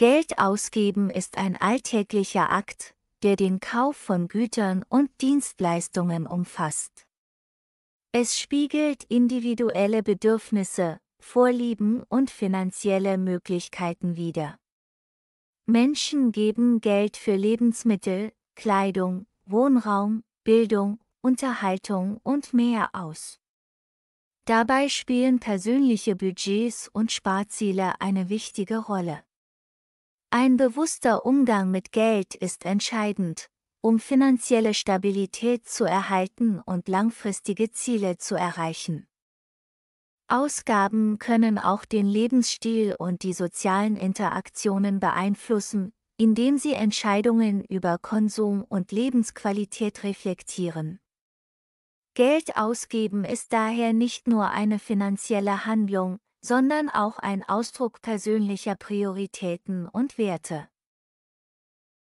Geld ausgeben ist ein alltäglicher Akt, der den Kauf von Gütern und Dienstleistungen umfasst. Es spiegelt individuelle Bedürfnisse, Vorlieben und finanzielle Möglichkeiten wider. Menschen geben Geld für Lebensmittel, Kleidung, Wohnraum, Bildung, Unterhaltung und mehr aus. Dabei spielen persönliche Budgets und Sparziele eine wichtige Rolle. Ein bewusster Umgang mit Geld ist entscheidend, um finanzielle Stabilität zu erhalten und langfristige Ziele zu erreichen. Ausgaben können auch den Lebensstil und die sozialen Interaktionen beeinflussen, indem sie Entscheidungen über Konsum und Lebensqualität reflektieren. Geld ausgeben ist daher nicht nur eine finanzielle Handlung, sondern auch ein Ausdruck persönlicher Prioritäten und Werte.